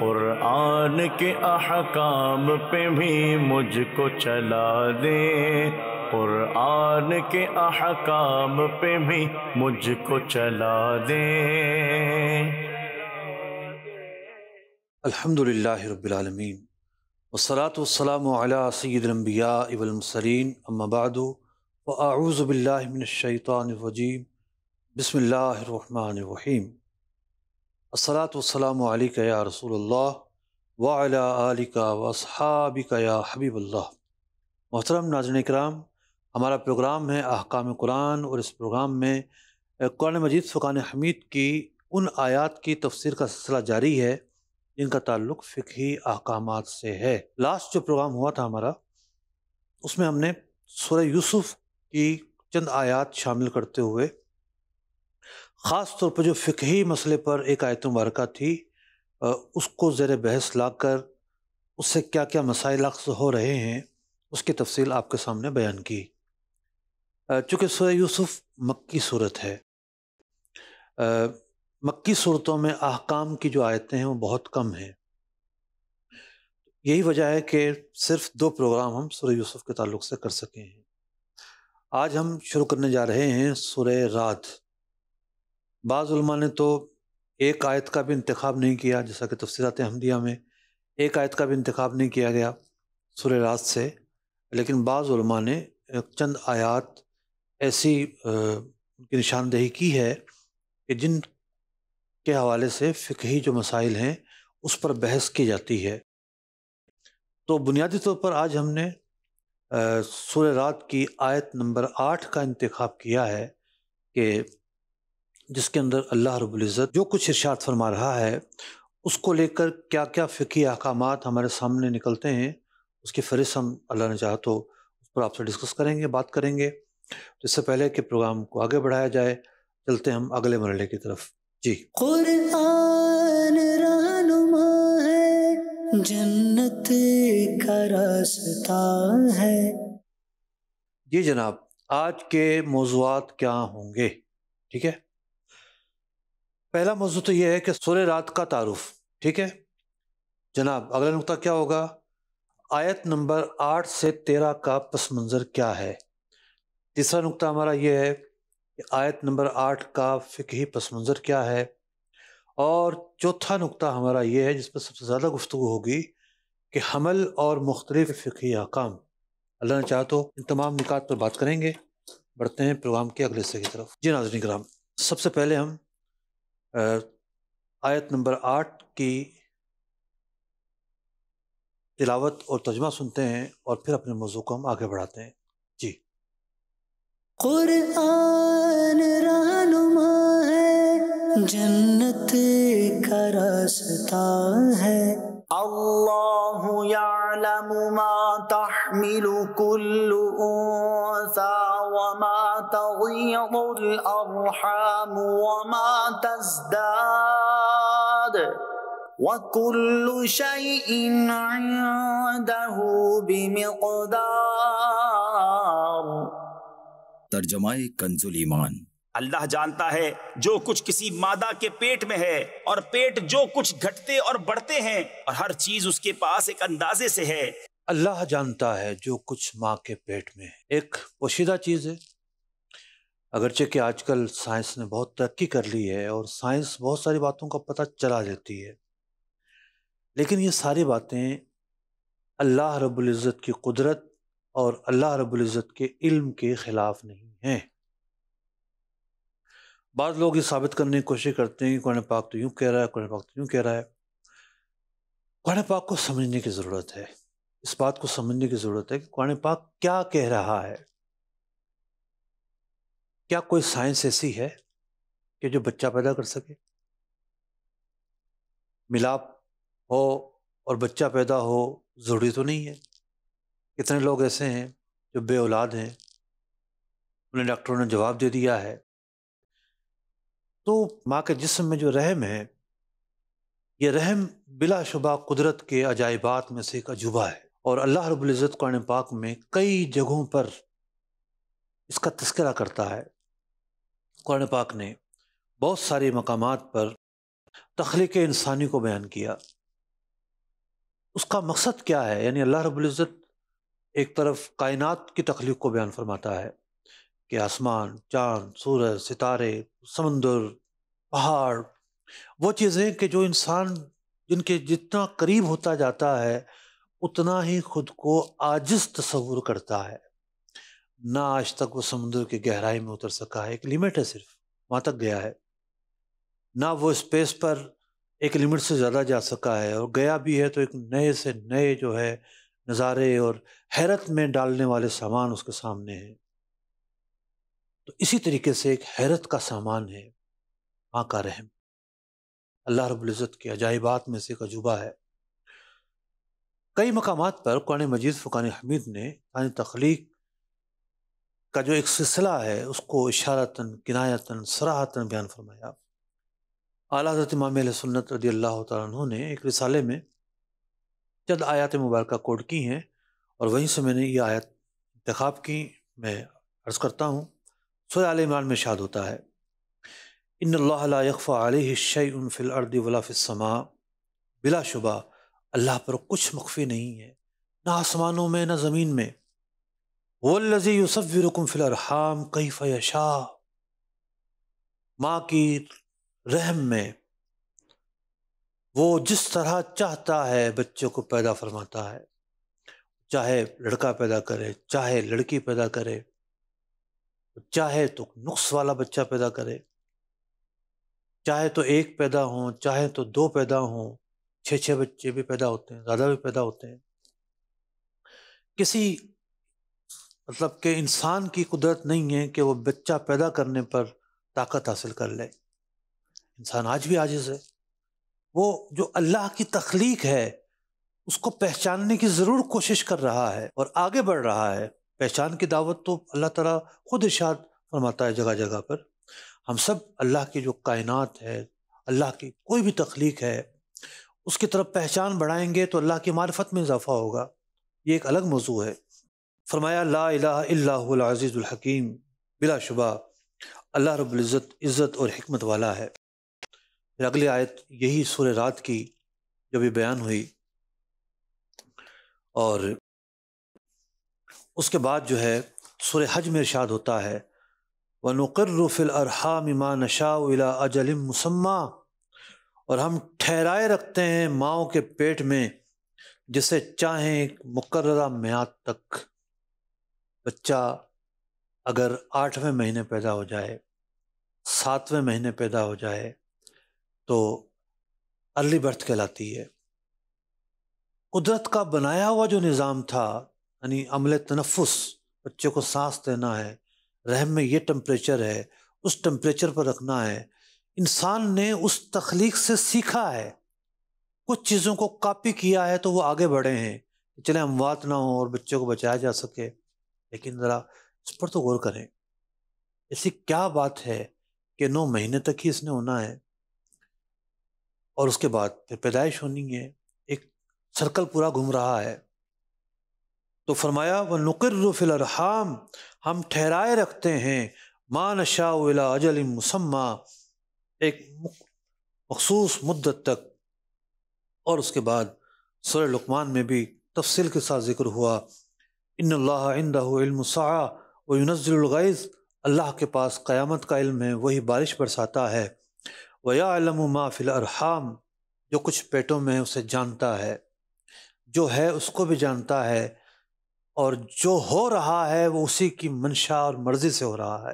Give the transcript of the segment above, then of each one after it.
कुरान के अहकाम पे भी मुझको चला दे कुरान के अहकाम पे भी मुझको चला दे अल्हम्दुलिल्लाह रब्बिल आलमीन वसलात वसलाम अम्मा बअद व अऊज़ु बिल्लाहि मिनश असलातम या रसूल वाला आलिका या हबीबल्ला मोहतरम नाजन कराम हमारा प्रोग्राम है अहकाम कुरान और इस प्रोग्राम में कुरान मजीद फ़ुकान हमीद की उन आयात की तफसीर का सिलसिला जारी है जिनका ताल्लुक फ़िकी अहकाम से है लास्ट जो प्रोग्राम हुआ था हमारा उसमें हमने सूर्य यूसुफ़ की चंद आयात शामिल करते हुए ख़ास तौर पर जो फ़िकही मसले पर एक आयत मबारक थी उसको ज़र बहस ला कर उससे क्या क्या मसाइल अक्स हो रहे हैं उसकी तफसील आपके सामने बयान की चूँकि सूर्य यूसुफ मक्की सूरत है मक्की सूरतों में अहकाम की जो आयतें हैं वो बहुत कम हैं यही वजह है कि सिर्फ दो प्रोग्राम हम सूर्य यूसुफ के ताल्लुक से कर सके हैं आज हम शुरू करने जा रहे हैं सूर्य रात बाज़ुलमा ने तो एक आयत का भी इंतखब नहीं किया जैसा कि तफसरत हमदिया में एक आयत का भी इंतखब नहीं किया गया सुर रात से लेकिन बाज़ुलमा ने चंद आयात ऐसी उनकी निशानदेही की है कि जिन के हवाले से फ़िकही जो मसाइल हैं उस पर बहस की जाती है तो बुनियादी तौर पर आज हमने सुर रात की आयत नंबर आठ का इंतखब किया है कि जिसके अंदर अल्लाह रबुल्ज़त जो कुछ इर्शाद फरमा रहा है उसको लेकर क्या क्या फ़िकी अहकाम हमारे सामने निकलते हैं उसकी फहरिस्त हम अल्लाह ने चाह तो उस पर आपसे डिस्कस करेंगे बात करेंगे तो इससे पहले कि प्रोग्राम को आगे बढ़ाया जाए चलते हम अगले मरल की तरफ जी है जन्नत का रास्ता है जी जनाब आज के मौजूद क्या होंगे ठीक है पहला मौजू तो यह है कि सुर रात का तारुफ ठीक है जनाब अगला नुकता क्या होगा आयत नंबर आठ से तेरह का पस मंज़र क्या है तीसरा नुकता हमारा यह है कि आयत नंबर आठ का फ़िकही पस मंज़र क्या है और चौथा नुकता हमारा यह है जिस पर सबसे ज़्यादा गुफ्तु होगी कि हमल और मुख्तलिफ फ़िकी अकाम अल्लाह ने चाह तो इन तमाम निकात पर बात करेंगे बढ़ते हैं प्रोग्राम के अगले हिस्से की तरफ जी नाजन कराम सबसे पहले हम आयत नंबर आठ की तिलावत और तजमा सुनते हैं और फिर अपने मौजू को हम आगे बढ़ाते हैं जी है जन्नत का रास्ता है الله يعلم ما تحمل كل أنثى وما تغيض الأرحام وما تزداد وكل شيء عنده بمقدار ترجمه كنز الايمان अल्लाह जानता है जो कुछ किसी मादा के पेट में है और पेट जो कुछ घटते और बढ़ते हैं और हर चीज उसके पास एक अंदाजे से है अल्लाह जानता है जो कुछ माँ के पेट में है एक पोशीदा चीज़ है अगरचे कि आजकल साइंस ने बहुत तरक्की कर ली है और साइंस बहुत सारी बातों का पता चला देती है लेकिन ये सारी बातें अल्लाह रब्ज़त की कुदरत और अल्लाह रब्ज़त के इल्म के ख़िलाफ़ नहीं हैं बाद लोग ये साबित करने की कोशिश करते हैं कि कुरान पाक तो यूँ कह रहा है कुरान पाक तो यूँ कह रहा है कुरान पाक को समझने की ज़रूरत है इस बात को समझने की ज़रूरत है कि कुरान पाक क्या कह रहा है क्या कोई साइंस ऐसी है कि जो बच्चा पैदा कर सके मिलाप हो और बच्चा पैदा हो ज़रूरी तो नहीं है कितने लोग ऐसे हैं जो बे औलाद हैं उन्हें डॉक्टरों ने जवाब दे दिया है तो माँ के जिस्म में जो रहम है ये रहम बिला शुबा कुदरत के अजायबात में से एक अजूबा है और अल्लाह रबुल्ज़त कर्ण पाक में कई जगहों पर इसका तस्करा करता है कर्ण पाक ने बहुत सारे मकाम पर तख्लीक इंसानी को बयान किया उसका मकसद क्या है यानी अल्लाह रबुल्ज़त एक तरफ कायनत की तख्लीक को बयान फरमाता है कि आसमान चांद सूरज सितारे समंदर पहाड़ वो चीज़ें कि जो इंसान जिनके जितना करीब होता जाता है उतना ही खुद को आजिज तस्वूर करता है ना आज तक वो समुद्र की गहराई में उतर सका है एक लिमिट है सिर्फ वहाँ तक गया है ना वो स्पेस पर एक लिमिट से ज़्यादा जा सका है और गया भी है तो एक नए से नए जो है नज़ारे और हैरत में डालने वाले सामान उसके सामने हैं तो इसी तरीके से एक हैरत का सामान है माँ का रहम अल्लाह रबुल्ज़त के अजाइबात में से एक अजूबा है कई मकाम पर कुरान मजीद फ़ुकान हमीद ने तान तख्लीक का जो एक सिलसिला है उसको इशारता किनायता सराहतन बयान फरमाया आला हजरत इमाम सुन्नत रदी अल्लाह तु ने एक रिसाले में चंद आयात मुबारक कोड की हैं और वहीं से मैंने ये आयत इंतखब की मैं अर्ज़ करता हूँ सुर इमरान में शाद होता है इन लाखफ़ा आलशन फ़िलर्द बिला शुबा अल्लाह पर कुछ मख्फी नहीं है ना आसमानों में ना ज़मीन में वो लजी यूसफ़ रकम फ़िलरहाम कई शाह माँ की रहम में वो जिस तरह चाहता है बच्चों को पैदा फरमाता है चाहे लड़का पैदा करे चाहे लड़की पैदा करे चाहे तो नुक्स वाला बच्चा पैदा करे चाहे तो एक पैदा हो चाहे तो दो पैदा हो छः छः बच्चे भी पैदा होते हैं ज़्यादा भी पैदा होते हैं किसी मतलब के इंसान की कुदरत नहीं है कि वो बच्चा पैदा करने पर ताकत हासिल कर ले इंसान आज भी आजिज है वो जो अल्लाह की तख्लीक है उसको पहचानने की ज़रूर कोशिश कर रहा है और आगे बढ़ रहा है पहचान की दावत तो अल्लाह ताला खुद इशाद फरमाता है जगह जगह पर हम सब अल्लाह की जो कायनात है अल्लाह की कोई भी तख्लीक है उसकी तरफ पहचान बढ़ाएंगे तो अल्लाह की मार्फत में इजाफा होगा ये एक अलग मौजू है फरमाया लाजीज़ुलहकीम शुबा अल्लाह रबुल्ज़त इज़्ज़त और हमत वाला है फिर अगली आयत यही सुर रात की जब ये बयान हुई और उसके बाद जो है सुर हज में इर्शाद होता है व नक़र्रफ़िल अरहाम माँ नशा उला अजलिम मुसम्मा और हम ठहराए रखते हैं माओ के पेट में जिसे चाहें मुकर्रा म्याद तक बच्चा अगर आठवें महीने पैदा हो जाए सातवें महीने पैदा हो जाए तो अर्ली बर्थ कहलाती है कुदरत का बनाया हुआ जो निज़ाम था यानी अमल तनफस बच्चे को सांस देना है रहम में ये टम्परेचर है उस टम्परेचर पर रखना है इंसान ने उस तख्लीक से सीखा है कुछ चीज़ों को कापी किया है तो वो आगे बढ़े हैं चले हम ना हो और बच्चे को बचाया जा सके लेकिन ज़रा इस पर तो गौर करें ऐसी क्या बात है कि नौ महीने तक ही इसने होना है और उसके बाद फिर पैदाइश होनी है एक सर्कल पूरा घूम रहा है तो फरमाया व नकर हम ठहराए रखते हैं मान शाह अजल मुसम्मा एक मखसूस मुद्दत तक और उसके बाद सर लकमान में भी तफसील के साथ जिक्र हुआ इन व वनज़लगैज़ अल्लाह के पास क़्यामत का इल्म है वही बारिश बरसाता है वयालम माफिल अरहाम जो कुछ पेटों में उसे जानता है जो है उसको भी जानता है और जो हो रहा है वो उसी की मंशा और मर्जी से हो रहा है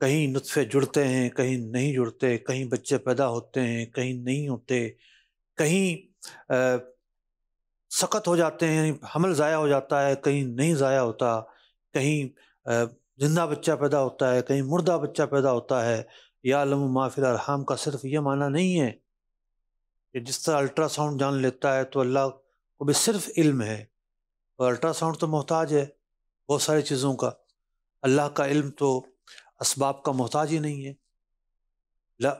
कहीं नुस्फे जुड़ते हैं कहीं नहीं जुड़ते कहीं बच्चे पैदा होते हैं कहीं नहीं होते कहीं सख्त हो जाते हैं हमल ज़ाया हो जाता है कहीं नहीं ज़ाया होता कहीं ज़िंदा बच्चा पैदा होता है कहीं मुर्दा बच्चा पैदा होता है या लम माफिल अरहम का सिर्फ ये माना नहीं है कि जिस तरह अल्ट्रासाउंड जान लेता है तो अल्लाह को भी सिर्फ इल्म है और अल्ट्रासाउंड तो मोहताज है बहुत सारी चीज़ों का अल्लाह का इल्म तो इसबाब का मोहताज ही नहीं है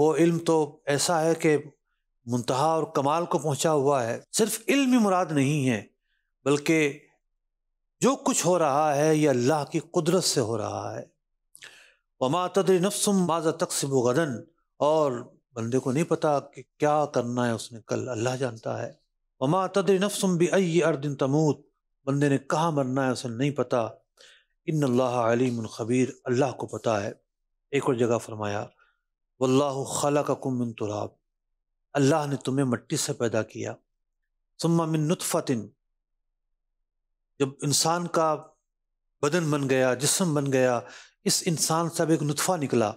वो इल्म तो ऐसा है कि मुंतहा और कमाल को पहुंचा हुआ है सिर्फ इल्म ही मुराद नहीं है बल्कि जो कुछ हो रहा है ये अल्लाह की कुदरत से हो रहा है वमा तदरी नफसम माजा तकसब गदन और बंदे को नहीं पता कि क्या करना है उसने कल अल्लाह जानता है वमा तदरी नफसम भी अय अर्दिन तमूत बंदे ने कहाँ मरना है उसे नहीं पता इन अल्लाह ख़बीर अल्लाह को पता है एक और जगह फरमाया वल्लाह खला का कुमिन तुराब अल्लाह ने तुम्हें मट्टी से पैदा किया सुम्मा मिन नुतफ़तिन जब इंसान का बदन बन गया जिसम बन गया इस इंसान से अब एक नुतफ़ा निकला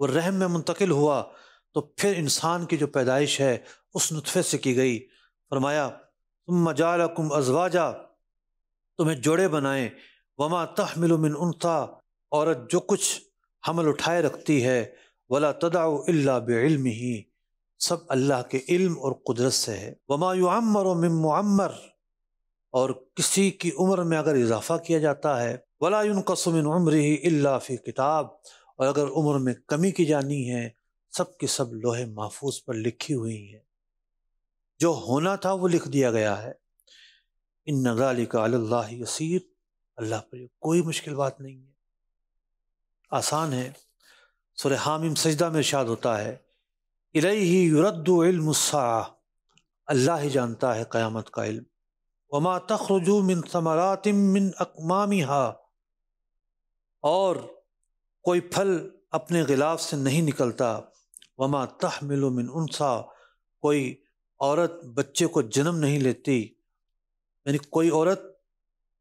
वो रहम में मुंतकिल हुआ तो फिर इंसान की जो पैदाइश है उस नुतफ़े से की गई फरमाया तुम मजालकुम अजवाजा तुम्हें जोड़े बनाएं वमा मिन उनता औरत जो कुछ हमल उठाए रखती है वला तदाउ इल्ला बेम ही सब अल्लाह के इल्म और कुदरत से है वमा युमर ममर और किसी की उम्र में अगर इजाफा किया जाता है वला उन उम्र ही फ़ी किताब और अगर उम्र में कमी की जानी है सब के सब लोहे महफूज पर लिखी हुई हैं जो होना था वो लिख दिया गया है इन अल्लाह यसीर अल्लाह पर कोई मुश्किल बात नहीं है आसान है सुर हामिम सजदा में शाद होता है इलई ही युरद्दुलमसा अल्लाह ही जानता है क़्यामत का इल्म वमा तखरजू मिन समरातिम मिन अकमामी हा और कोई फल अपने गिलाफ से नहीं निकलता वमा तहमिल मिन उनसा कोई औरत बच्चे को जन्म नहीं लेती यानी कोई औरत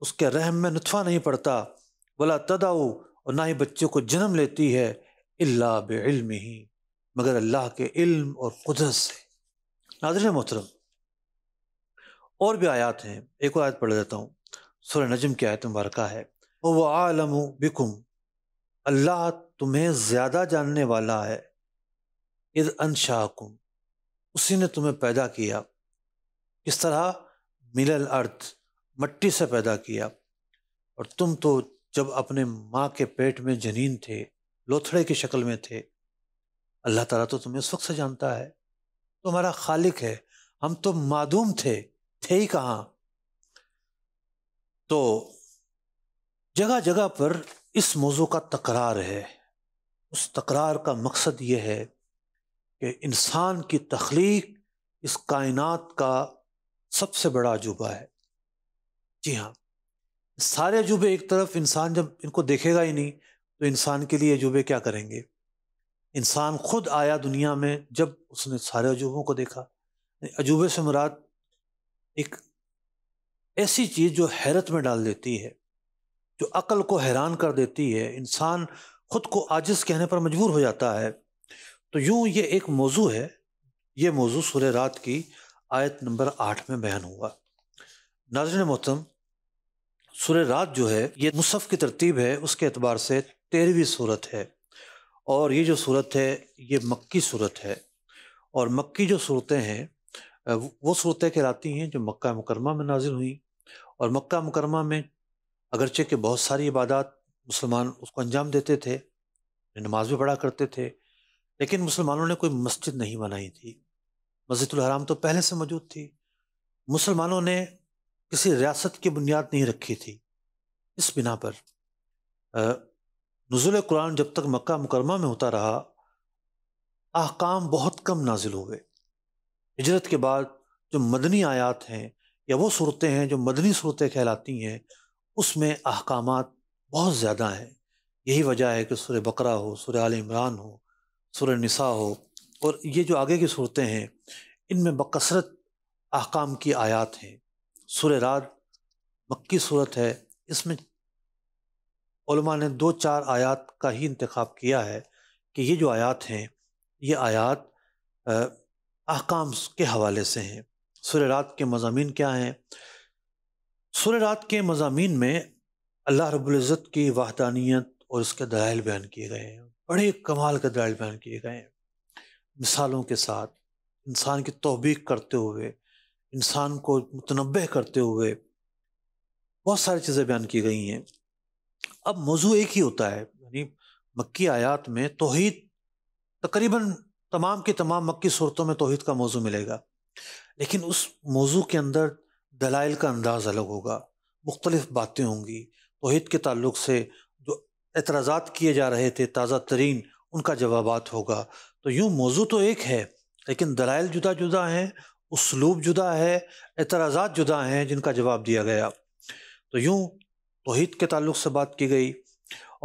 उसके रहम में नुतफ़ा नहीं पड़ता वला तदाऊ और ना ही बच्चे को जन्म लेती है अल्ला बेम ही मगर अल्लाह के इल्म और कुदरत से नाजर मोहतरम और भी आयात हैं एक और आयत पढ़ देता हूँ सुर नजम की आयत मुबारक है और वह आलम बिकुम अल्लाह तुम्हें ज़्यादा जानने वाला है इद अनशाकुम उसी ने तुम्हें पैदा किया इस तरह मिलल अर्थ मट्टी से पैदा किया और तुम तो जब अपने माँ के पेट में जनीन थे लोथड़े की शक्ल में थे अल्लाह ताला तो तुम्हें उस वक्त से जानता है तो हमारा खालिक है हम तो मादूम थे थे ही कहाँ तो जगह जगह पर इस मौजू का तकरार है उस तकरार का मकसद ये है कि इंसान की तख्लीक इस कायनात का सबसे बड़ा अजूबा है जी हाँ सारे अजूबे एक तरफ इंसान जब इनको देखेगा ही नहीं तो इंसान के लिए अजूबे क्या करेंगे इंसान खुद आया दुनिया में जब उसने सारे अजूबों को देखा अजूबे से मुराद एक ऐसी चीज़ जो हैरत में डाल देती है जो अकल को हैरान कर देती है इंसान खुद को आजिज कहने पर मजबूर हो जाता है तो यूँ ये एक मौजू है ये मौजू सुर रात की आयत नंबर आठ में बयान हुआ नाजन मोहतम सुर रात जो है ये मुसफ़ की तरतीब है उसके अतबार से तेरहवीं सूरत है और ये जो सूरत है ये मक्की सूरत है और मक्की जो सूरतें हैं वो सूरतें कहलाती हैं जो मक् मुकरमा में नाजिल हुई और मक् मुकरमा में अगरचे के बहुत सारी इबादत मुसलमान उसको अंजाम देते थे नमाज भी पढ़ा करते थे लेकिन मुसलमानों ने कोई मस्जिद नहीं बनाई थी मस्जिद हराम तो पहले से मौजूद थी मुसलमानों ने किसी रियासत की बुनियाद नहीं रखी थी इस बिना पर नज़ुल कुरान जब तक मक्का मुकरमा में होता रहा अहकाम बहुत कम नाजिल हुए हिजरत के बाद जो मदनी आयात हैं या वो सूरतें हैं जो मदनी सूरतें कहलाती हैं उसमें अहकाम बहुत ज़्यादा हैं यही वजह है कि सुर बकरा हो सुर आल इमरान हो सुर नसा हो और ये जो आगे की सूरतें हैं इनमें बकसरत अहकाम की आयात हैं सुर रात मक्की सूरत है इसमें ने दो चार आयात का ही इंतखब किया है कि ये जो आयात हैं ये आयात अहकाम के हवाले से हैं सुर रात के मजामी क्या हैं सुर रात के मजामी में अल्लाह रब्ज़त की वाहदानियत और उसके दलाइल बयान किए गए हैं बड़े कमाल के दलाइल बयान किए गए हैं मिसालों के साथ इंसान की तोबीक करते हुए इंसान को मुतनबे करते हुए बहुत सारी चीज़ें बयान की गई हैं अब मौजू एक ही होता है यानी मक्की आयात में तोहद तकरीबन तमाम की तमाम मक्की सूरतों में तोहद का मौजू मिलेगा लेकिन उस मौजू के अंदर दलाइल का अंदाज़ अलग होगा मुख्तलिफ बातें होंगी तोहद के ताल्लुक से जो एतराज़ा किए जा रहे थे ताज़ा तरीन उनका जवाब होगा तो यूँ मौजू तो एक है लेकिन दलाइल जुदा जुदा हैं उसलूब जुदा है एतराज़ात जुदा हैं जिनका जवाब दिया गया तो यूँ तोहद के तल्ल से बात की गई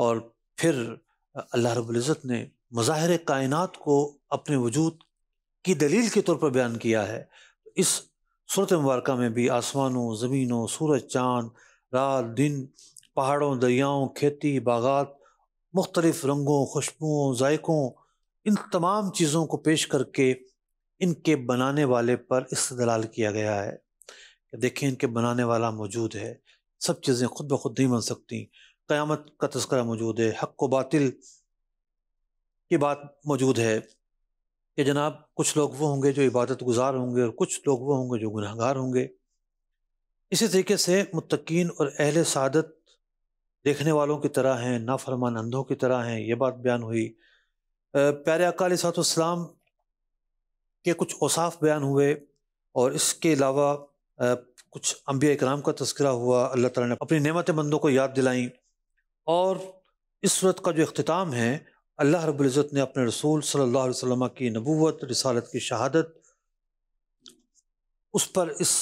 और फिर अल्लाह रब्ज़त ने मज़ाहर कायनत को अपने वजूद की दलील के तौर पर बयान किया है तो इस सूरत मुबारक में भी आसमानों ज़मीनों सूरज चाँद रात दिन पहाड़ों दरियाओं खेती बागात मुख्तलिफ़ रंगों खुशबुओं जायकों इन तमाम चीज़ों को पेश करके इनके बनाने वाले पर इस्तलाल किया गया है कि देखें इनके बनाने वाला मौजूद है सब चीज़ें खुद ब खुद नहीं बन सकती क़यामत का तस्करा मौजूद है हक व बातिल की बात मौजूद है कि जनाब कुछ लोग वो होंगे जो इबादत गुजार होंगे और कुछ लोग वो होंगे जो गुनहगार होंगे इसी तरीके से मुतकीन और अहल सादत देखने वालों की तरह हैं नाफरमान अंधों की तरह हैं ये बात बयान हुई प्यारे अकालम के कुछ औसाफ बयान हुए और इसके अलावा कुछ अम्बिया इक्राम का तस्करा हुआ अल्लाह ताला ने अपनी नेमत मंदों को याद दिलाई और इस सूरत का जो अख्ताम है अल्लाह रब्ज़त ने अपने रसूल सल्लल्लाहु अलैहि वसल्लम की नबूवत रसालत की शहादत उस पर इस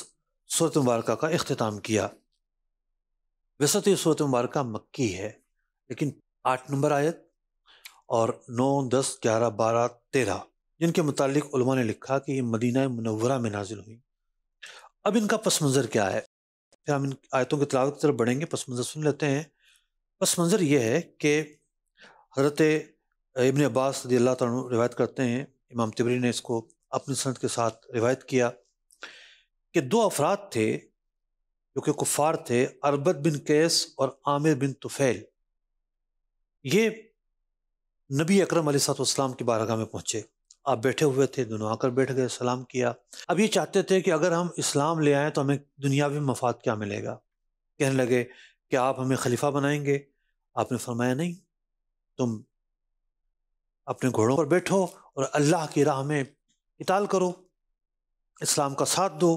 सूरत मुबारक का अख्ताम किया वैसे तो ये सूरत मुबारक मक्की है लेकिन आठ नंबर आयत और नौ दस ग्यारह बारह तेरह जिनके मुतालिक ने लिखा कि ये मदीना मनवरा में नाजिल हुई अब इनका पस मंज़र क्या है फिर हम इन आयतों की तलावत की तरफ बढ़ेंगे पस मंज़र सुन लेते हैं पस मंज़र यह है कि हज़रत इबन अब्बास रदी अल्लाह तु रिवायत करते हैं इमाम तिबरी ने इसको अपनी सनत के साथ रिवायत किया कि दो अफराद थे जो कि कुफ़ार थे अरबत बिन कैस और आमिर बिन तुफ़ैल ये नबी अकरम सलाम की बारगाह में पहुँचे आप बैठे हुए थे दोनों आकर बैठ गए सलाम किया अब ये चाहते थे कि अगर हम इस्लाम ले आएँ तो हमें दुनियावी मफाद क्या मिलेगा कहने लगे कि आप हमें खलीफा बनाएंगे आपने फरमाया नहीं तुम अपने घोड़ों पर बैठो और अल्लाह की राह में इताल करो इस्लाम का साथ दो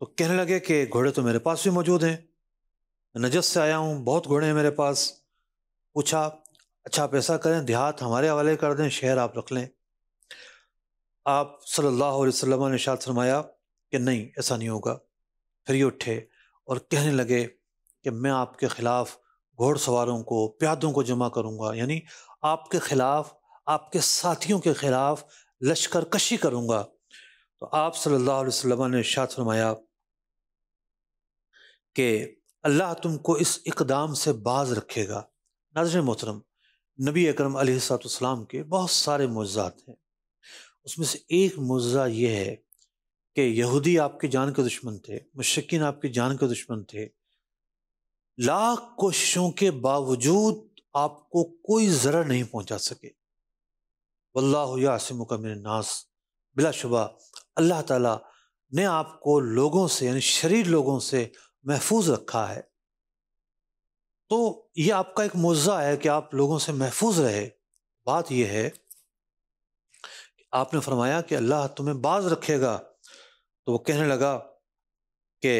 तो कहने लगे कि घोड़े तो मेरे पास भी मौजूद हैं नजस से आया हूँ बहुत घोड़े हैं मेरे पास पूछा अच्छा आप ऐसा करें देहात हमारे हवाले कर दें शहर आप रख लें आप सल्लल्लाहु अलैहि वसल्लम ने शाद फरमाया कि नहीं ऐसा नहीं होगा फिर ये उठे और कहने लगे कि मैं आपके ख़िलाफ़ घोड़सवारों को प्यादों को जमा करूँगा यानी आपके ख़िलाफ़ आपके साथियों के ख़िलाफ़ लश्कर कशी करूँगा तो आप सल्लल्लाहु अलैहि वसल्लम ने शाद फरमाया कि अल्लाह तुमको इस इकदाम से बाज रखेगा नजर मोहतरम नबी अकरम अलैहिस्सलाम के बहुत सारे मुजात हैं उसमें से एक मुजा यह है कि यहूदी आपके जान के दुश्मन थे मुश्किन आपके जान के दुश्मन थे लाख कोशिशों के बावजूद आपको कोई ज़रा नहीं पहुंचा सके वल्लाह यासिम का मेरे नास बिलाशुबा अल्लाह ताला ने आपको लोगों से यानी शरीर लोगों से महफूज रखा है तो ये आपका एक मुआवजा है कि आप लोगों से महफूज रहे बात यह है आपने फरमाया कि अल्लाह तुम्हें बाज रखेगा तो वो कहने लगा कि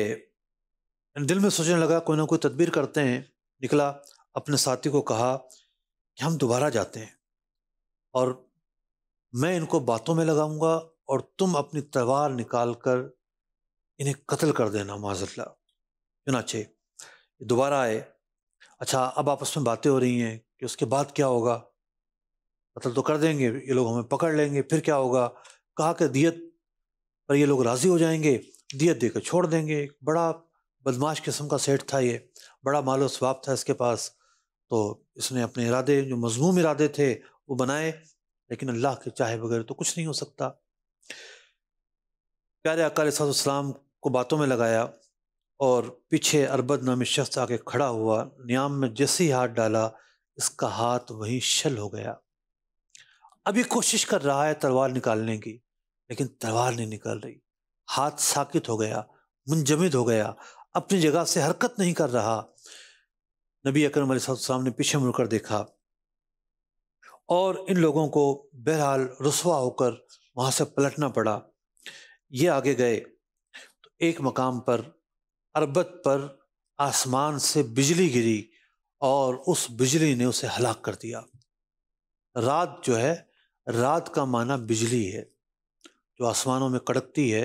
दिल में सोचने लगा कोई ना कोई तदबीर करते हैं निकला अपने साथी को कहा कि हम दोबारा जाते हैं और मैं इनको बातों में लगाऊंगा और तुम अपनी तलवार निकाल कर इन्हें कत्ल कर देना माजल्ला चुनाचे दोबारा आए अच्छा अब आपस में बातें हो रही हैं कि उसके बाद क्या होगा कतल तो कर देंगे ये लोग हमें पकड़ लेंगे फिर क्या होगा कहा कि दियत पर ये लोग राज़ी हो जाएंगे दियत देकर छोड़ देंगे एक बड़ा बदमाश किस्म का सेठ था ये बड़ा मालो स्वाब था इसके पास तो इसने अपने इरादे जो मजमूम इरादे थे वो बनाए लेकिन अल्लाह के चाहे बगैर तो कुछ नहीं हो सकता प्यारे अकाल को बातों में लगाया और पीछे अरबद नामी शख्स आके खड़ा हुआ नियाम में जैसे ही हाथ डाला इसका हाथ वहीं शल हो गया अभी कोशिश कर रहा है तलवार निकालने की लेकिन तलवार नहीं निकल रही हाथ साकित हो गया मुंजमद हो गया अपनी जगह से हरकत नहीं कर रहा नबी अकरम साहब ने पीछे मुड़कर देखा और इन लोगों को बहरहाल रसवा होकर वहाँ से पलटना पड़ा ये आगे गए तो एक मकाम पर अरबत पर आसमान से बिजली गिरी और उस बिजली ने उसे हलाक कर दिया रात जो है रात का माना बिजली है जो आसमानों में कड़कती है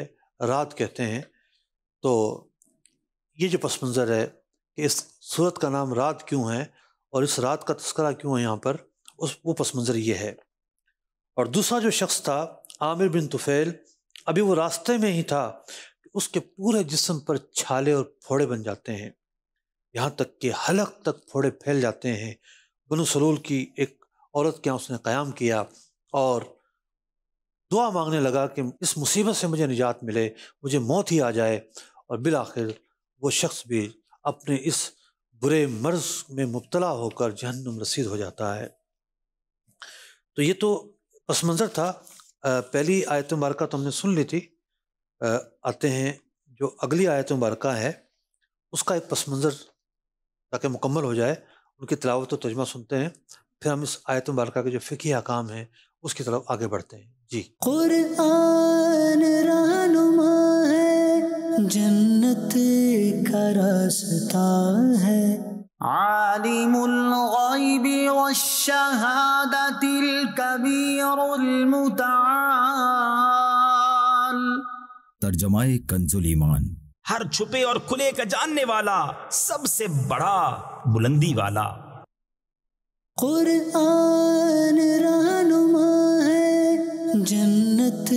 रात कहते हैं तो ये जो पस मंज़र है कि इस सूरत का नाम रात क्यों है और इस रात का तस्करा क्यों है यहाँ पर उस वो पस मंज़र ये है और दूसरा जो शख्स था आमिर बिन तुफ़ैल अभी वो रास्ते में ही था उसके पूरे जिस्म पर छाले और फोड़े बन जाते हैं यहाँ तक कि हलक तक फोड़े फैल जाते हैं बनु सलूल की एक औरत के यहाँ उसने क़याम किया और दुआ मांगने लगा कि इस मुसीबत से मुझे निजात मिले मुझे मौत ही आ जाए और बिल आखिर वो शख्स भी अपने इस बुरे मर्ज में मुबतला होकर जहन्नुम रसीद हो जाता है तो ये तो पस मंज़र था पहली आयत मुबारक तो हमने सुन ली थी आते हैं जो अगली आयत मुबारक है उसका एक पस मंज़र ताकि मुकम्मल हो जाए उनकी तलावत तजमा सुनते हैं फिर हम इस आयत मुबारक के जो फ़िकी अकाम हैं उसकी तरफ आगे बढ़ते हैं जी जन्नत का रास्ता है عالم الغيب والشهادة الكبير المتعال फरमाए कंजुल ईमान हर छुपे और खुले का जानने वाला सबसे बड़ा बुलंदी वाला कुरान रहनुमा है जन्नत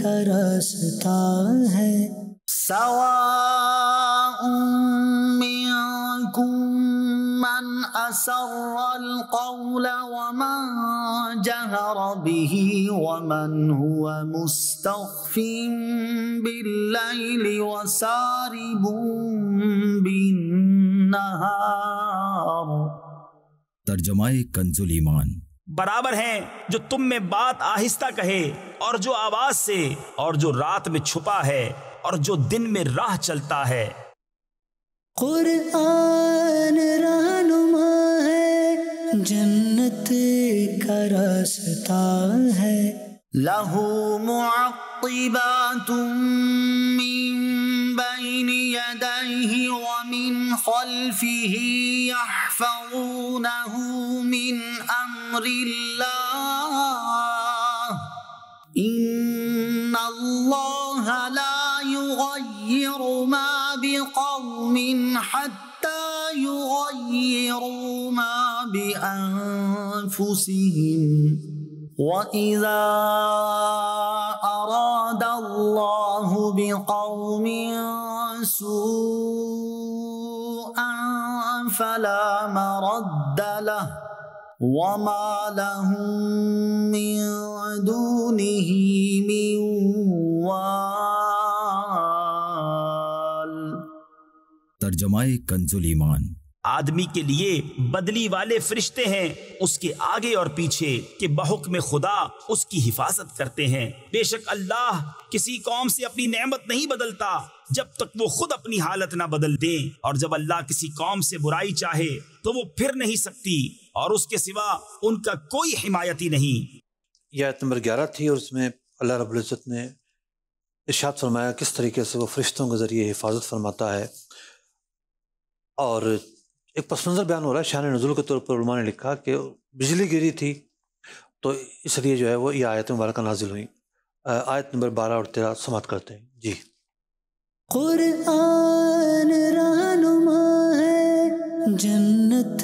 का रास्ता है सवा أسر القول ومن جهر به ومن هو مستخف بالليل وسارب بالنهار बराबर है जो तुम में बात आहिस्ता कहे और जो आवाज से और जो रात में छुपा है और जो दिन में राह चलता है कुरान रहनुमा जन्नत کا रास्ता ہے लहू معقبات من بين يديه ومن خلفه يحفظونه من امر الله ان الله لا يغير ما بقوم حتى يغيروا ما بأنفسهم وإذا أراد الله بقوم سوءا فلا مرد له وما لهم من دونه من وال तर्जमाए कंजुल ईमान आदमी के लिए बदली वाले फरिश्ते हैं उसके आगे और पीछे के बहुक में खुदा उसकी हिफाजत करते हैं बेशक अल्लाह किसी कौम से अपनी नेमत नहीं बदलता जब तक वो खुद अपनी हालत ना बदल दे और जब अल्लाह किसी कौम से बुराई चाहे तो वो फिर नहीं सकती और उसके सिवा उनका कोई हिमायती नहीं यह नंबर ग्यारह थी और उसमें अल्लाह रबुल्ज़त ने इर्शाद फरमाया किस तरीके से वो फरिश्तों के ज़रिए हिफाजत फरमाता है और एक पसमंजर बयान हो रहा है शान नज़ुल के तौर पर ने लिखा कि बिजली गिरी थी तो इसलिए जो है वो ये आयत मुबारक नाजिल हुई आयत नंबर बारह और तेरह समाप्त करते हैं जी है जन्नत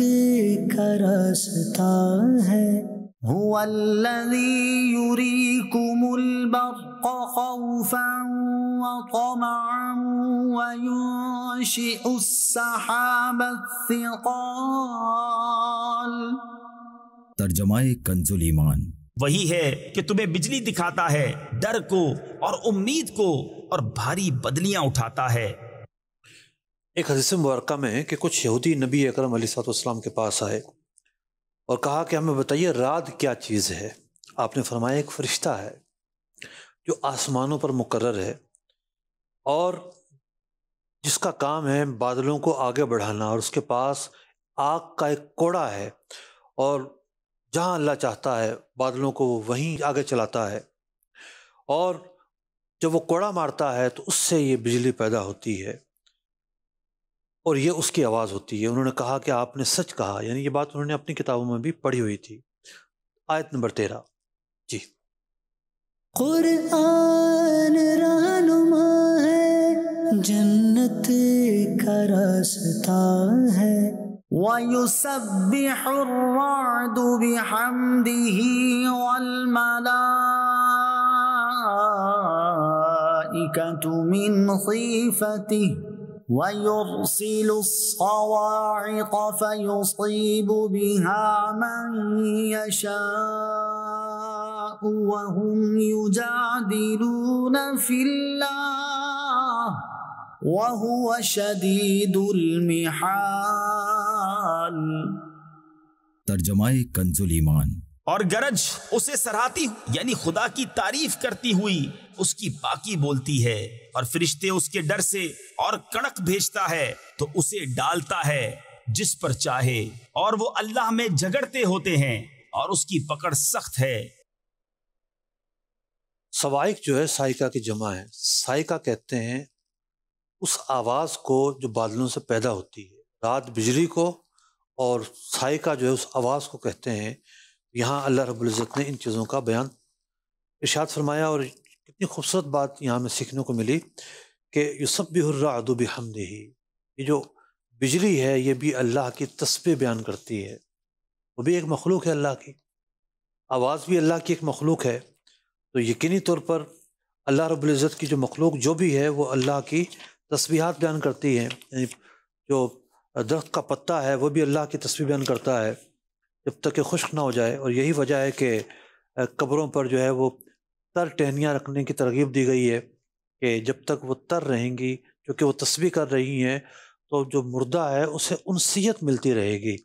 का रास्ता है तर्जमाए कंजुल ईमान वही है कि तुम्हें बिजली दिखाता है डर को और उम्मीद को और भारी बदलियां उठाता है एक हदीस मुबारका में है कि कुछ यहूदी नबी अकरम के पास आए और कहा कि हमें बताइए रात क्या चीज़ है आपने फरमाया एक फ़रिश्ता है जो आसमानों पर मुकर्र है और जिसका काम है बादलों को आगे बढ़ाना और उसके पास आग का एक कोड़ा है और जहाँ अल्लाह चाहता है बादलों को वहीं आगे चलाता है और जब वो कोड़ा मारता है तो उससे ये बिजली पैदा होती है और ये उसकी आवाज़ होती है उन्होंने कहा कि आपने सच कहा यानी ये बात उन्होंने अपनी किताबों में भी पढ़ी हुई थी आयत नंबर तेरह जी रहनुमा है जन्नत का रास्ता है ويسبح الرعد بحمده والملائكة من ويرسل الصواعق فيصيب بها من يشاء وهم يجادلون في الله وهو شديد المحال ترجمه کنز ایمان اور گرج اسے سراہتی یعنی خدا کی تعریف کرتی ہوئی उसकी बाकी बोलती है और फरिश्ते उसके डर से और कड़क भेजता है तो उसे डालता है जिस पर चाहे और वो अल्लाह में झगड़ते होते हैं और उसकी पकड़ सख्त है सवाइक जो है साइका की जमा है साइका कहते हैं उस आवाज़ को जो बादलों से पैदा होती है रात बिजली को और साइका जो है उस आवाज़ को कहते हैं यहाँ अल्लाह रबुल्ज़त ने इन चीज़ों का बयान इर्शाद फरमाया और इतनी खूबसूरत बात यहाँ में सीखने को मिली कि यूसफ़ बिहर्रादुब हमदी ये जो बिजली है ये भी अल्लाह की तस्वीर बयान करती है वो भी एक मखलूक है अल्लाह की आवाज़ भी अल्लाह की एक मखलूक है तो यकीनी तौर पर अल्लाह रब्ज़त की जो मखलूक जो भी है वो अल्लाह की तस्बीहात बयान करती हैं यानी जो दरख्त का पत्ता है वो भी अल्लाह की तस्वीर बयान करता है जब तक कि खुश्क ना हो जाए और यही वजह है कि कब्रों पर जो है वो तर टहनियाँ रखने की तरगीब दी गई है कि जब तक वो तर रहेंगी क्योंकि वो तस्वीर कर रही हैं तो जो मुर्दा है उसे उनसीत मिलती रहेगी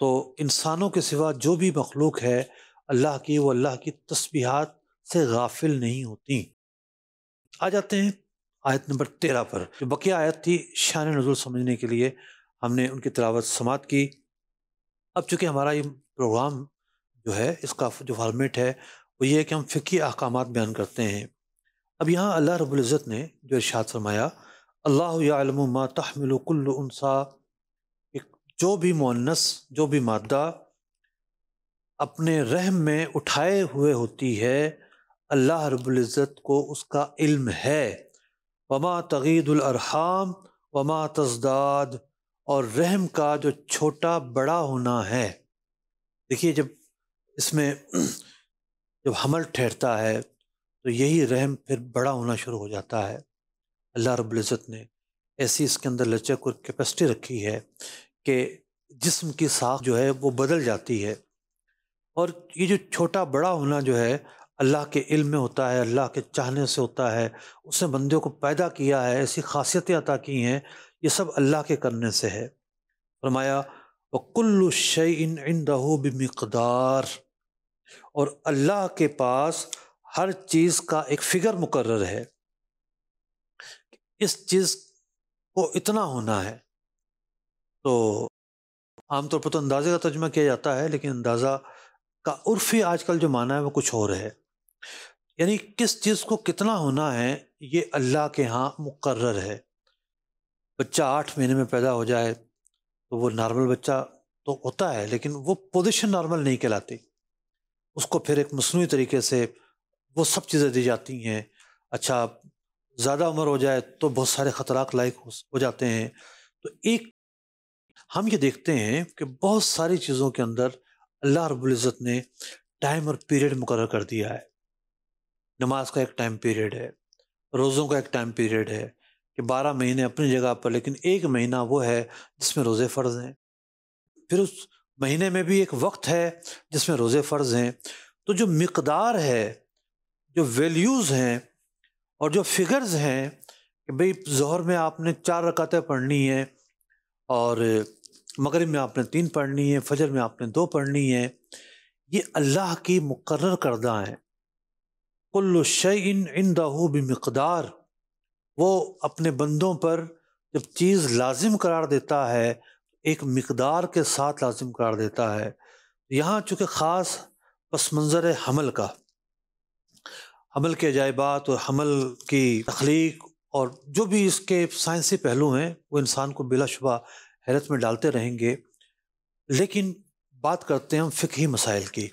तो इंसानों के सिवा जो भी मखलूक है अल्लाह की वो अल्लाह की तस्बीहात से गाफिल नहीं होती आ जाते हैं आयत नंबर तेरह पर जो बकिया आयत थी शान नजुल समझने के लिए हमने उनकी तलावत समात की अब चूँकि हमारा ये प्रोग्राम जो है इसका जो फॉर्मेट है वो ये है कि हम फ़िकी अहकाम बयान करते हैं अब यहाँ अल्लाह रबुल्ज़त ने जो इर्शाद फरमाया अल्लाह मा तहमिल कुल्लसा जो भी मुनस जो भी मादा अपने रहम में उठाए हुए होती है अल्लाह रबुल्ज़त को उसका इल्म है वमा तगीदुलरहाम वमा तजदाद और रहम का जो छोटा बड़ा होना है देखिए जब इसमें जब हमल ठहरता है तो यही रहम फिर बड़ा होना शुरू हो जाता है अल्लाह रब्ज़त ने ऐसी इसके अंदर लचक और कैपेसिटी रखी है कि जिस्म की साख जो है वो बदल जाती है और ये जो छोटा बड़ा होना जो है अल्लाह के इल्म में होता है अल्लाह के चाहने से होता है उसने बंदे को पैदा किया है ऐसी खासियतें अता की हैं ये सब अल्लाह के करने से है फरमाया वकुल्लु शई इन दहो बमकदार और अल्लाह के पास हर चीज़ का एक फिगर मुकर्र है इस चीज़ को इतना होना है तो आमतौर पर तो अंदाजे का तर्जमा किया जाता है लेकिन अंदाज़ा का उर्फी आजकल जो माना है वो कुछ और है यानी किस चीज़ को कितना होना है ये अल्लाह के यहाँ मुकर्र है बच्चा आठ महीने में पैदा हो जाए तो वो नॉर्मल बच्चा तो होता है लेकिन वो पोजीशन नॉर्मल नहीं कहलाती उसको फिर एक मसनू तरीके से वो सब चीज़ें दी जाती हैं अच्छा ज़्यादा उम्र हो जाए तो बहुत सारे ख़तराक लायक हो जाते हैं तो एक हम ये देखते हैं कि बहुत सारी चीज़ों के अंदर अल्लाह रबुल्ज़त ने टाइम और पीरियड मुकर कर दिया है नमाज का एक टाइम पीरियड है रोज़ों का एक टाइम पीरियड है कि बारह महीने अपनी जगह पर लेकिन एक महीना वो है जिसमें रोज़े फ़र्ज हैं फिर उस महीने में भी एक वक्त है जिसमें रोज़े फ़र्ज़ हैं तो जो मकदार है जो वैल्यूज़ हैं और जो फिगर्स हैं कि भाई जहर में आपने चार रकातें पढ़नी हैं और मगरब में आपने तीन पढ़नी है फजर में आपने दो पढ़नी है ये अल्लाह की मुकर करदा हैं कुल्ल इन इन दाहू बमकदार वो अपने बंदों पर जब चीज़ लाजिम करार देता है एक मकदार के साथ लाजिम कर देता है यहाँ चूँकि ख़ास पस मंज़र हमल का हमल के अजायबात और हमल की तख्लीक और जो भी इसके साइंसी पहलू हैं वो इंसान को बिलाशुबा हैरत में डालते रहेंगे लेकिन बात करते हैं हम फ़िकी मसाइल की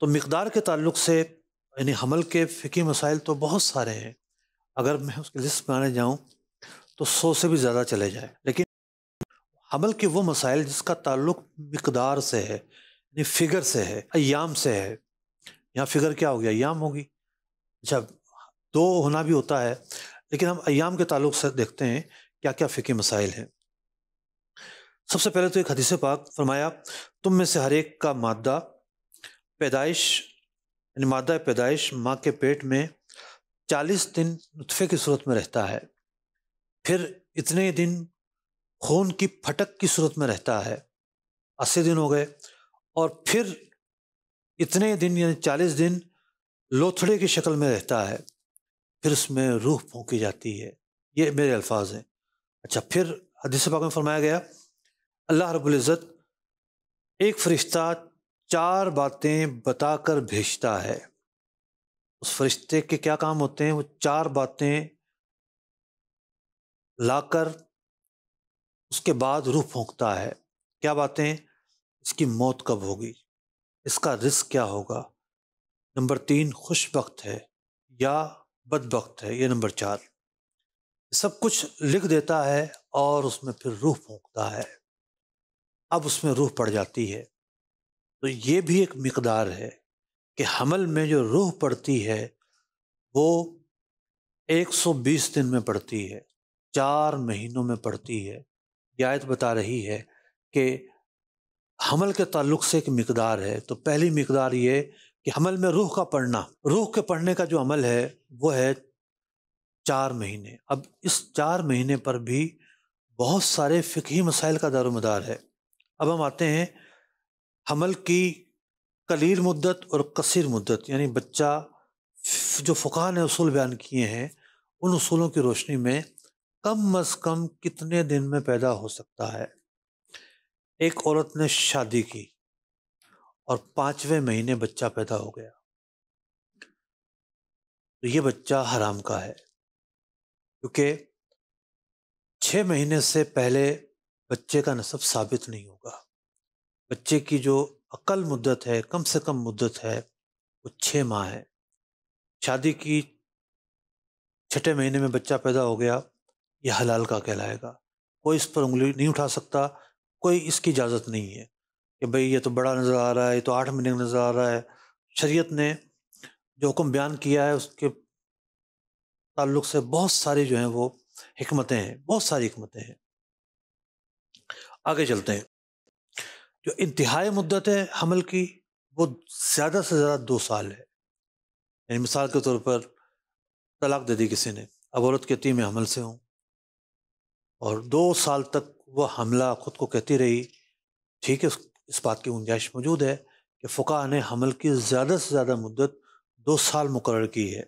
तो मकदार के ताल्लुक से यानी हमल के फ़िकी मसाइल तो बहुत सारे हैं अगर मैं उसकी लिस्ट में आने जाऊँ तो सौ से भी ज़्यादा चले जाए लेकिन हमल के वो मसाइल जिसका ताल्लुक मकदार से है यानी फिगर से है अयाम से है यहाँ फिगर क्या हो गया अयाम होगी जब दो होना भी होता है लेकिन हम अयाम के ताल्लुक से देखते हैं क्या क्या फ़िकी मसाइल हैं सबसे पहले तो एक हदीस पाक फरमाया तुम में से हर एक का मादा पैदाइश यानी मादा पैदाइश माँ के पेट में चालीस दिन नुतफ़े की सूरत में रहता है फिर इतने दिन खून की फटक की सूरत में रहता है अस्सी दिन हो गए और फिर इतने दिन यानी चालीस दिन लोथड़े की शक्ल में रहता है फिर उसमें रूह फूकी जाती है ये मेरे अल्फाज हैं अच्छा फिर हदीस पाक में फरमाया गया अल्लाह इज़्ज़त एक फ़रिश्ता चार बातें बताकर भेजता है उस फरिश्ते के क्या काम होते हैं वो चार बातें लाकर उसके बाद रूह फूंकता है क्या बातें इसकी मौत कब होगी इसका रिस्क क्या होगा नंबर तीन खुश वक्त है या बद वक्त है ये नंबर चार सब कुछ लिख देता है और उसमें फिर रूह फूँकता है अब उसमें रूह पड़ जाती है तो ये भी एक मकदार है कि हमल में जो रूह पड़ती है वो 120 दिन में पड़ती है चार महीनों में पड़ती है आयत बता रही है कि हमल के तल्लु से एक मकदार है तो पहली मकदार ये कि हमल में रूह का पढ़ना रूह के पढ़ने का जो अमल है वो है चार महीने अब इस चार महीने पर भी बहुत सारे फ़िकी मसाइल का मदार है अब हम आते हैं हमल की कलीर मुद्दत और कसर मुद्दत यानी बच्चा जो फुका ने असूल बयान किए हैं उन असूलों की रोशनी में कम अज कम कितने दिन में पैदा हो सकता है एक औरत ने शादी की और पांचवें महीने बच्चा पैदा हो गया तो ये बच्चा हराम का है क्योंकि छः महीने से पहले बच्चे का नसब साबित नहीं होगा बच्चे की जो अकल मुद्दत है कम से कम मुद्दत है वो छः माह है शादी की छठे महीने में बच्चा पैदा हो गया ये हलाल का कहलाएगा कोई इस पर उंगली नहीं उठा सकता कोई इसकी इजाज़त नहीं है कि भाई ये तो बड़ा नज़र आ रहा है ये तो आठ महीने का नज़र आ रहा है शरीयत ने जो हुक्म बयान किया है उसके ताल्लुक से बहुत सारी जो हैं वो हमतें हैं बहुत सारी हमतें हैं आगे चलते हैं जो इंतहाई मुद्दत है हमल की वो ज़्यादा से ज़्यादा दो साल है यानी मिसाल के तौर पर तलाक दे दी किसी ने अब औरत के है हमल से हूँ और दो साल तक वह हमला खुद को कहती रही ठीक है इस बात की गुंजाइश मौजूद है कि फ़ुका ने हमल की ज़्यादा से ज़्यादा मुद्दत दो साल मुकर की है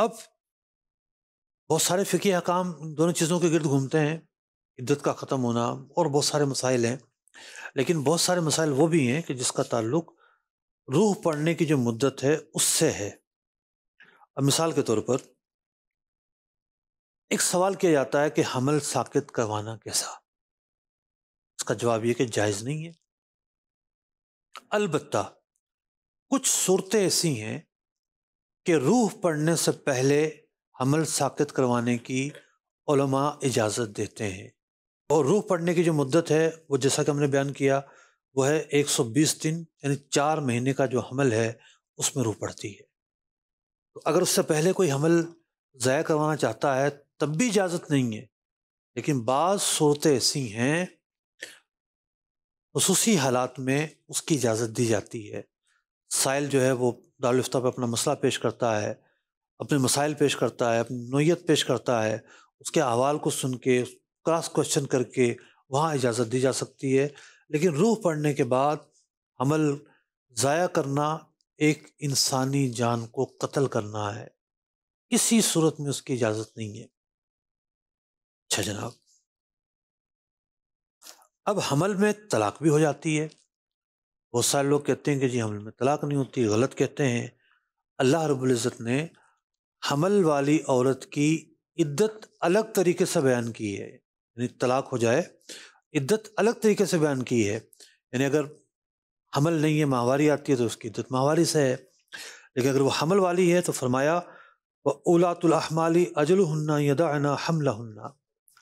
अब बहुत सारे फ़िकी अकाम दोनों चीज़ों के गर्द घूमते हैं इद्दत का ख़त्म होना और बहुत सारे मसाइल हैं लेकिन बहुत सारे मसाइल वो भी हैं कि जिसका ताल्लुक रूह पढ़ने की जो मुद्दत है उससे है अब मिसाल के तौर पर एक सवाल किया जाता है कि हमल साकित करवाना कैसा उसका जवाब यह कि जायज़ नहीं है अलबत्ता कुछ सूरतें ऐसी हैं कि रूह पढ़ने से पहले हमल साकित करवाने की उलमा इजाज़त देते हैं और रूह पढ़ने की जो मुद्दत है वो जैसा कि हमने बयान किया वह है 120 दिन यानी चार महीने का जो हमल है उसमें रूह पड़ती है तो अगर उससे पहले कोई हमल ज़ाया करवाना चाहता है तब भी इजाज़त नहीं है लेकिन बाज़ सूरतें ऐसी हैं खसूसी हालात में उसकी इजाज़त दी जाती है साइल जो है वो दारुलफ्ता पर अपना मसला पेश करता है अपने मसाइल पेश करता है अपनी नोयत पेश करता है उसके अहवाल को सुन के क्रॉस क्वेश्चन करके वहाँ इजाज़त दी जा सकती है लेकिन रूह पढ़ने के बाद अमल ज़ाया करना एक इंसानी जान को कत्ल करना है किसी सूरत में उसकी इजाज़त नहीं है अच्छा जनाब अब हमल में तलाक भी हो जाती है बहुत सारे लोग कहते हैं कि जी हमल में तलाक नहीं होती गलत कहते हैं अल्लाह रबुल्ज़त ने हमल वाली औरत की इद्दत अलग तरीके से बयान की है यानी तलाक हो जाए इद्दत अलग तरीके से बयान की है यानी अगर हमल नहीं है माहवारी आती है तो उसकी इद्दत माहवारी से है लेकिन अगर वो हमल वाली है तो फरमाया व उलातुलहमाली अजल हन्ना यदा हमला हन्ना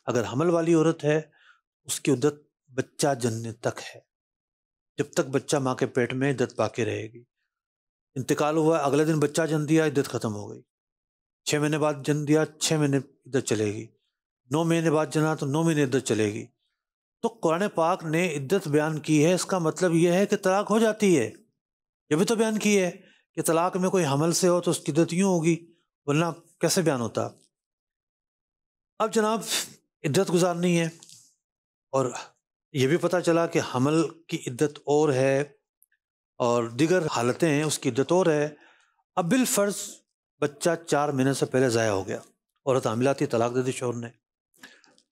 अगर हमल वाली औरत है उसकी उद्दत बच्चा जन्ने तक है जब तक बच्चा माँ के पेट में इद्दत पाके रहेगी इंतकाल हुआ अगले दिन बच्चा जन्म दिया इद्दत ख़त्म हो गई छः महीने बाद जन्म दिया छः महीने इद्दत चलेगी नौ महीने बाद जना तो नौ महीने इद्दत चलेगी तो कुरान पाक ने इद्दत बयान की है इसका मतलब यह है कि तलाक हो जाती है यह भी तो बयान की है कि तलाक में कोई हमल से हो तो उसकी इद्दत यूँ होगी वरना कैसे बयान होता अब जनाब इद्दत गुजारनी है और ये भी पता चला कि हमल की इद्दत और है और दिगर हालतें हैं उसकी इद्दत और है अब बिलफर्ज बच्चा चार महीने से पहले ज़ाया हो गया औरत हमला थी तलाक दे दी शोर ने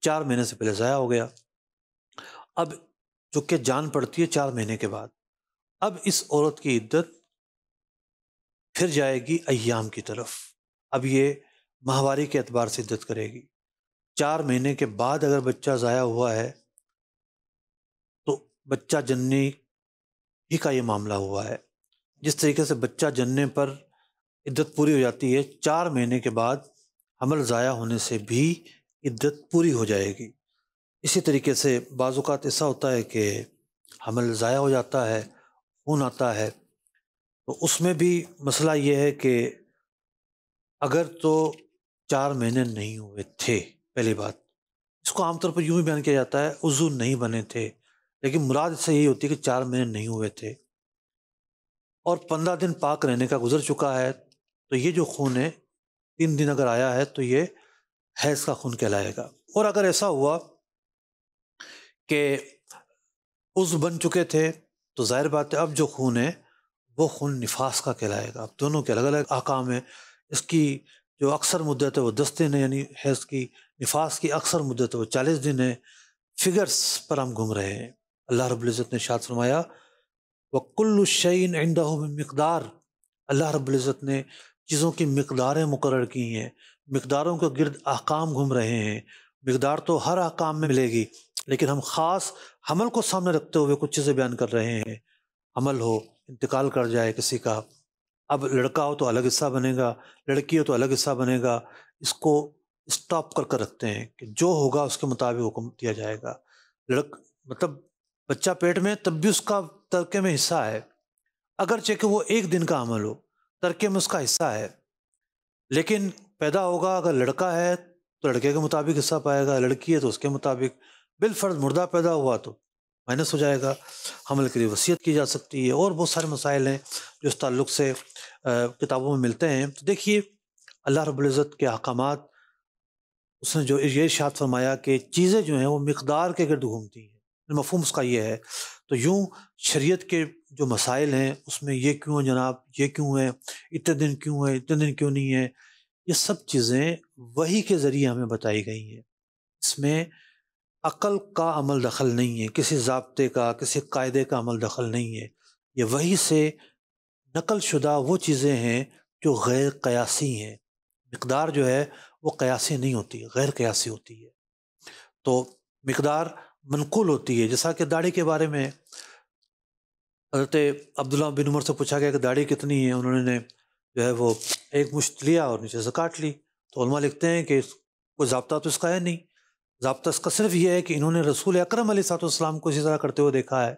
चार महीने से पहले ज़ाया हो गया अब चूँकि जान पड़ती है चार महीने के बाद अब इस औरत की इद्दत फिर जाएगी अयाम की तरफ अब ये माहवारी के अतबार से इद्दत करेगी चार महीने के बाद अगर बच्चा ज़ाया हुआ है तो बच्चा जनने ही का ये मामला हुआ है जिस तरीके से बच्चा जनने पर इद्दत पूरी हो जाती है चार महीने के बाद हमल ज़ाया होने से भी इद्दत पूरी हो जाएगी इसी तरीके से बाज़ात ऐसा होता है कि हमल ज़ाया हो जाता है खून आता है तो उसमें भी मसला ये है कि अगर तो चार महीने नहीं हुए थे पहली बात इसको आमतौर पर यूं ही बयान किया जाता है उजू नहीं बने थे लेकिन मुराद इससे यही होती है कि चार महीने नहीं हुए थे और पंद्रह दिन पाक रहने का गुजर चुका है तो ये जो खून है तीन दिन अगर आया है तो ये हैज़ का खून कहलाएगा और अगर ऐसा हुआ कि उज बन चुके थे तो जाहिर बात है अब जो खून है वो खून निफास का कहलाएगा अब दोनों के अलग अलग आकाम है इसकी जो अक्सर मुद्दत है वो दस दिन है यानी हैज़ की निफास की अक्सर मुद्दत है वो चालीस दिन है फिगर्स पर हम घूम रहे हैं अल्लाह रबुल्ज़त ने शाद फरमाया वक्लुशैन इंदा मकदार अल्लाह रबुल्ज़त ने चीज़ों की मकदारें मुकर की हैं मकदारों के गिरद अहकाम घूम रहे हैं मकदार तो हर अहकाम में मिलेगी लेकिन हम ख़ास हमल को सामने रखते हुए कुछ चीज़ें बयान कर रहे हैं अमल हो इंतकाल कर जाए किसी का अब लड़का हो तो अलग हिस्सा बनेगा लड़की हो तो अलग हिस्सा बनेगा इसको स्टॉप कर कर रखते हैं कि जो होगा उसके मुताबिक हुक्म दिया जाएगा लड़क मतलब बच्चा पेट में तब भी उसका तरके में हिस्सा है अगर चेक वो एक दिन का अमल हो तरके में उसका हिस्सा है लेकिन पैदा होगा अगर लड़का है तो लड़के के मुताबिक हिस्सा पाएगा लड़की है तो उसके मुताबिक बिलफर्ज मुर्दा पैदा हुआ तो माइनस हो जाएगा हमल के लिए वसीयत की जा सकती है और बहुत सारे मसाइल हैं जो इस तल्लु से किताबों में मिलते हैं तो देखिए अल्लाह रब्ज़त के अहकाम उसने जो ये शाद फरमाया कि चीज़ें जो हैं वो मकदार के गर्द घूमती हैं तो मफहम उसका यह है तो यूँ शरीत के जो मसाइल हैं उसमें ये क्यों जनाब ये क्यों है इतने दिन क्यों है इतने दिन क्यों नहीं है ये सब चीज़ें वही के ज़रिए हमें बताई गई हैं इसमें अक़ल का अमल दखल नहीं है किसी जबते का किसी कायदे का अमल दखल नहीं है ये वही से नकल शुदा वो चीज़ें हैं जो गैर कयासी हैं मकदार जो है वो कयासी नहीं होती गैर कयासी होती है तो मकदार मनकूल होती है जैसा कि दाढ़ी के बारे में हजरत अब्दुल्ला बिन उमर से पूछा गया कि दाढ़ी कितनी है उन्होंने जो है वो एक मुश्त लिया और नीचे से काट ली तो लिखते हैं कि कोई जबता तो इसका है नहीं जबता इसका सिर्फ ये है कि इन्होंने रसूल अक्रम अलीसलाम को इसी तरह करते हुए देखा है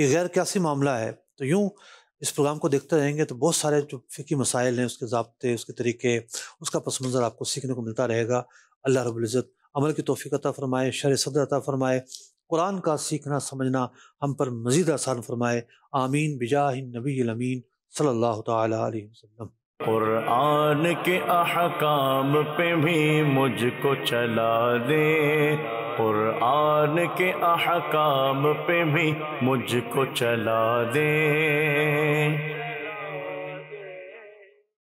ये गैर क्यासी मामला है तो यूँ इस प्रोग्राम को देखते रहेंगे तो बहुत सारे जो फ़िकी मसाइल हैं उसके जबते उसके तरीके उसका पस मंज़र आपको सीखने को मिलता रहेगा अल्लाह रबुल्ज़त अमल की तोफ़ी अता फ़रमाए शर सदर अता फ़रमाए कुरान का सीखना समझना हम पर मज़ीद आसान फ़रमाए आमीन बिजा नबी अमीन सल्ला तसम कुरान के अहकाम पे भी मुझको चला दे कुरान के अहकाम पे भी मुझको चला दे